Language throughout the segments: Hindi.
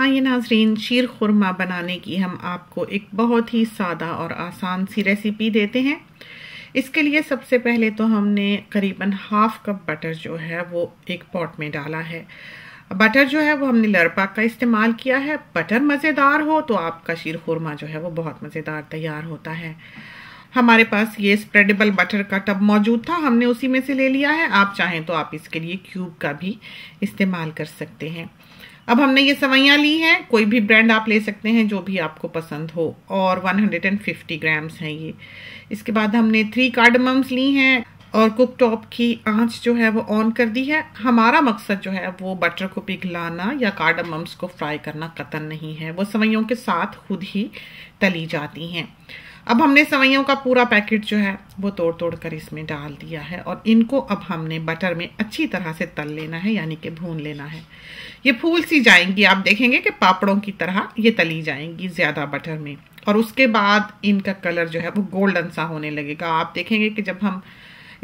आइए नाजरीन शीर खुरमा बनाने की हम आपको एक बहुत ही सादा और आसान सी रेसिपी देते हैं इसके लिए सबसे पहले तो हमने करीबन हाफ कप बटर जो है वो एक पॉट में डाला है बटर जो है वो हमने लड़पा का इस्तेमाल किया है बटर मज़ेदार हो तो आपका शीर खुरमा जो है वो बहुत मज़ेदार तैयार होता है हमारे पास ये स्प्रेडेबल बटर का टब मौजूद था हमने उसी में से ले लिया है आप चाहें तो आप इसके लिए क्यूब का भी इस्तेमाल कर सकते हैं अब हमने ये सवैयाँ ली हैं कोई भी ब्रांड आप ले सकते हैं जो भी आपको पसंद हो और 150 ग्राम्स हैं ये इसके बाद हमने थ्री कार्डमम्स ली हैं और कुक टॉप की आंच जो है वो ऑन कर दी है हमारा मकसद जो है वो बटर को पिघलाना या कार्डमम्स को फ्राई करना कतन नहीं है वो सवैयों के साथ खुद ही तली जाती हैं अब हमने सवैयों का पूरा पैकेट जो है वो तोड़ तोड़ कर इसमें डाल दिया है और इनको अब हमने बटर में अच्छी तरह से तल लेना है यानी कि भून लेना है ये फूल सी जाएंगी आप देखेंगे कि पापड़ों की तरह ये तली जाएंगी ज़्यादा बटर में और उसके बाद इनका कलर जो है वो गोल्डन सा होने लगेगा आप देखेंगे कि जब हम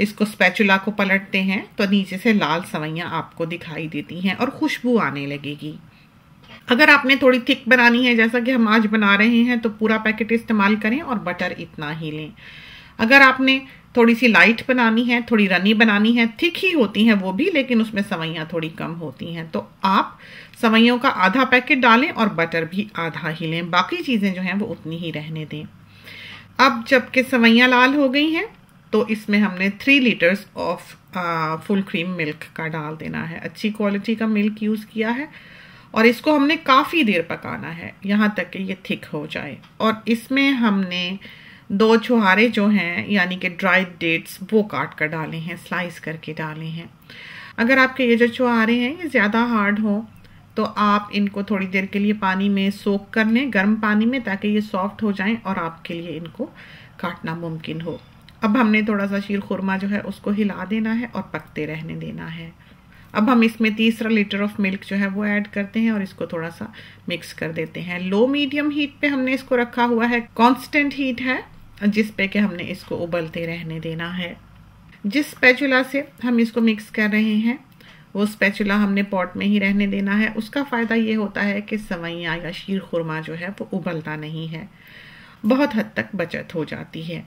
इसको स्पैचुला को पलटते हैं तो नीचे से लाल सवैयाँ आपको दिखाई देती हैं और खुशबू आने लगेगी अगर आपने थोड़ी थिक बनानी है जैसा कि हम आज बना रहे हैं तो पूरा पैकेट इस्तेमाल करें और बटर इतना ही लें अगर आपने थोड़ी सी लाइट बनानी है थोड़ी रनी बनानी है थिक ही होती हैं वो भी लेकिन उसमें सवैयाँ थोड़ी कम होती हैं तो आप सवैयों का आधा पैकेट डालें और बटर भी आधा ही लें बाकी चीज़ें जो हैं वो उतनी ही रहने दें अब जबकि सवैयाँ लाल हो गई हैं तो इसमें हमने three litres of full cream milk का डाल देना है अच्छी क्वालिटी का मिल्क यूज़ किया है और इसको हमने काफ़ी देर पकाना है यहाँ तक कि ये थिक हो जाए और इसमें हमने दो छुहारे जो हैं यानी कि ड्राई डेट्स वो काट कर डाले हैं स्लाइस करके डाले हैं अगर आपके ये जो छुहारे हैं ये ज़्यादा हार्ड हो तो आप इनको थोड़ी देर के लिए पानी में सोख कर लें गर्म पानी में ताकि ये सॉफ्ट हो जाएं और आपके लिए इनको काटना मुमकिन हो अब हमने थोड़ा सा शीर खुरमा जो है उसको हिला देना है और पकते रहने देना है अब हम इसमें तीसरा लीटर ऑफ मिल्क जो है वो ऐड करते हैं और इसको थोड़ा सा मिक्स कर देते हैं लो मीडियम हीट पे हमने इसको रखा हुआ है कांस्टेंट हीट है जिस पे कि हमने इसको उबलते रहने देना है जिस स्पैचुला से हम इसको मिक्स कर रहे हैं वो स्पैचुला हमने पॉट में ही रहने देना है उसका फ़ायदा ये होता है कि सवैया या शीर खुरमा जो है वो उबलता नहीं है बहुत हद तक बचत हो जाती है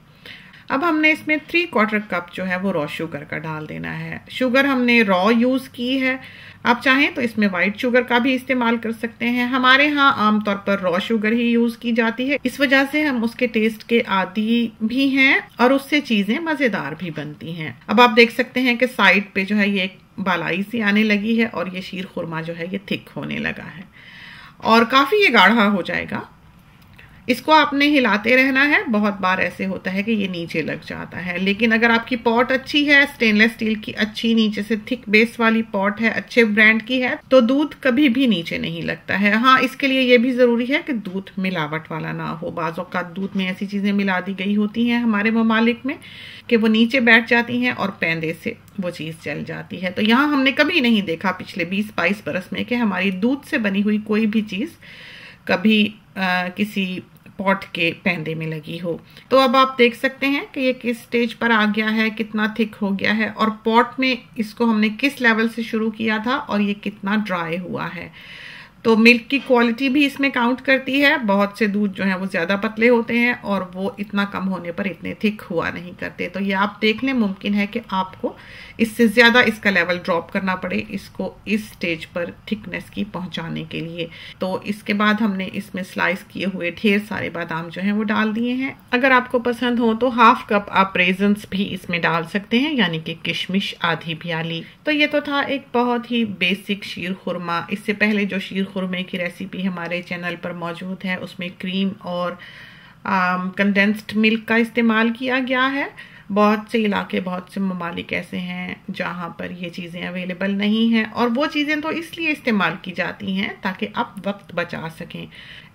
अब हमने इसमें थ्री क्वार्टर कप जो है वो रॉ शुगर का डाल देना है शुगर हमने रॉ यूज़ की है आप चाहें तो इसमें वाइट शुगर का भी इस्तेमाल कर सकते हैं हमारे यहाँ आमतौर पर रॉ शुगर ही यूज़ की जाती है इस वजह से हम उसके टेस्ट के आदि भी हैं और उससे चीज़ें मज़ेदार भी बनती हैं अब आप देख सकते हैं कि साइड पे जो है ये एक बालाई सी आने लगी है और ये शीर खुरमा जो है ये थिक होने लगा है और काफ़ी ये गाढ़ा हो जाएगा इसको आपने हिलाते रहना है बहुत बार ऐसे होता है कि ये नीचे लग जाता है लेकिन अगर आपकी पॉट अच्छी है स्टेनलेस स्टील की अच्छी नीचे से थिक बेस वाली पॉट है अच्छे ब्रांड की है तो दूध कभी भी नीचे नहीं लगता है हाँ इसके लिए ये भी ज़रूरी है कि दूध मिलावट वाला ना हो बाज़ों का दूध में ऐसी चीज़ें मिला दी गई होती हैं हमारे ममालिक में कि वो नीचे बैठ जाती हैं और पैदे से वो चीज़ चल जाती है तो यहाँ हमने कभी नहीं देखा पिछले बीस बाईस बरस में कि हमारी दूध से बनी हुई कोई भी चीज़ कभी आ, किसी पॉट के पैंदे में लगी हो तो अब आप देख सकते हैं कि ये किस स्टेज पर आ गया है कितना थिक हो गया है और पॉट में इसको हमने किस लेवल से शुरू किया था और ये कितना ड्राई हुआ है तो मिल्क की क्वालिटी भी इसमें काउंट करती है बहुत से दूध जो है वो ज़्यादा पतले होते हैं और वो इतना कम होने पर इतने थिक हुआ नहीं करते तो ये आप देख लें मुमकिन है कि आपको इससे ज़्यादा इसका लेवल ड्रॉप करना पड़े इसको इस स्टेज पर थिकनेस की पहुंचाने के लिए तो इसके बाद हमने इसमें स्लाइस किए हुए ढेर सारे बादाम जो हैं वो डाल दिए हैं अगर आपको पसंद हो तो हाफ कप आप रेजन्स भी इसमें डाल सकते हैं यानी कि किशमिश आधी प्याली तो ये तो था एक बहुत ही बेसिक शीर खुरमा इससे पहले जो शीर खुरमे की रेसिपी हमारे चैनल पर मौजूद है उसमें क्रीम और कंडेंस्ड um, मिल्क का इस्तेमाल किया गया है बहुत से इलाके बहुत से ममालिक ऐसे हैं जहाँ पर ये चीज़ें अवेलेबल नहीं हैं और वो चीज़ें तो इसलिए इस्तेमाल की जाती हैं ताकि आप वक्त बचा सकें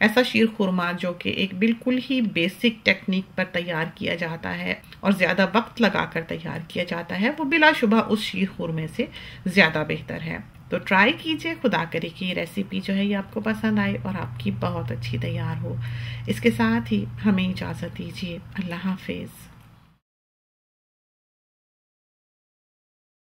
ऐसा शीर खुरमा जो कि एक बिल्कुल ही बेसिक टेक्निक पर तैयार किया जाता है और ज़्यादा वक्त लगाकर तैयार किया जाता है वो बिलाशुबा उस शीर खुरमे से ज़्यादा बेहतर है तो ट्राई कीजिए खुदा करे कि ये रेसिपी जो है ये आपको पसंद आए और आपकी बहुत अच्छी तैयार हो इसके साथ ही हमें इजाज़त दीजिए अल्लाह हाफिज़